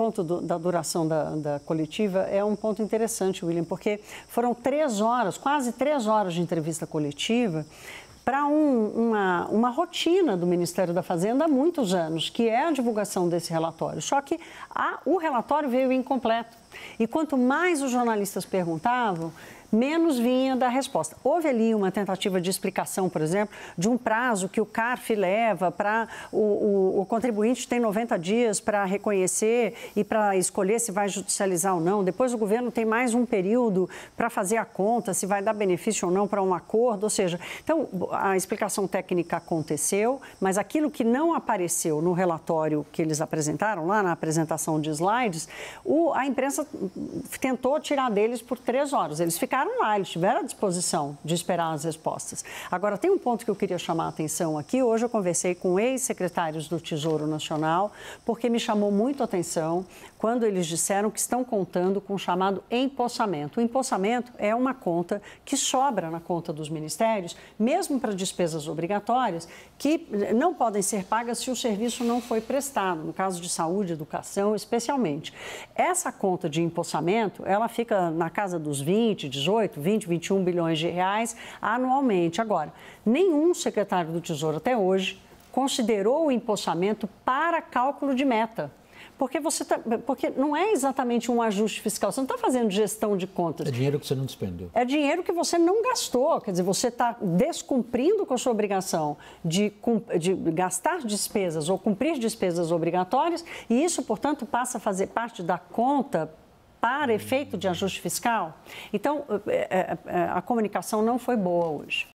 ponto do, da duração da, da, coletiva é um ponto interessante, William, porque foram três horas, quase três horas de entrevista coletiva para um, uma, uma rotina do Ministério da Fazenda há muitos anos, que é a divulgação desse relatório. Só que a, o relatório veio incompleto. E quanto mais os jornalistas perguntavam, menos vinha da resposta. Houve ali uma tentativa de explicação, por exemplo, de um prazo que o CARF leva para o, o, o, contribuinte tem 90 dias para reconhecer e para escolher se vai judicializar ou não. Depois o governo tem mais um período para fazer a conta, se vai dar benefício ou não para um acordo. Ou seja, então a explicação técnica aconteceu, mas aquilo que não apareceu no relatório que eles apresentaram lá na apresentação de slides, o, a imprensa tentou tirar deles por três horas. Eles ficaram ficaram lá, eles tiveram à disposição de esperar as respostas. Agora, tem um ponto que eu queria chamar a atenção aqui. Hoje eu conversei com ex-secretários do Tesouro Nacional, porque me chamou muito a atenção quando eles disseram que estão contando com o chamado empossamento. O empossamento é uma conta que sobra na conta dos ministérios, mesmo para despesas obrigatórias, que não podem ser pagas se o serviço não foi prestado, no caso de saúde, educação, especialmente. Essa conta de empossamento, ela fica na casa dos 20, 18, 18, 20, 21 bilhões de reais anualmente. Agora, nenhum secretário do Tesouro até hoje considerou o empossamento para cálculo de meta. Porque, você tá, porque não é exatamente um ajuste fiscal, você não está fazendo gestão de contas. É dinheiro que você não despendeu. É dinheiro que você não gastou, quer dizer, você está descumprindo com a sua obrigação de, de gastar despesas ou cumprir despesas obrigatórias, e isso, portanto, passa a fazer parte da conta para efeito de ajuste fiscal? Então, eh, eh, eh, a comunicação não foi boa hoje.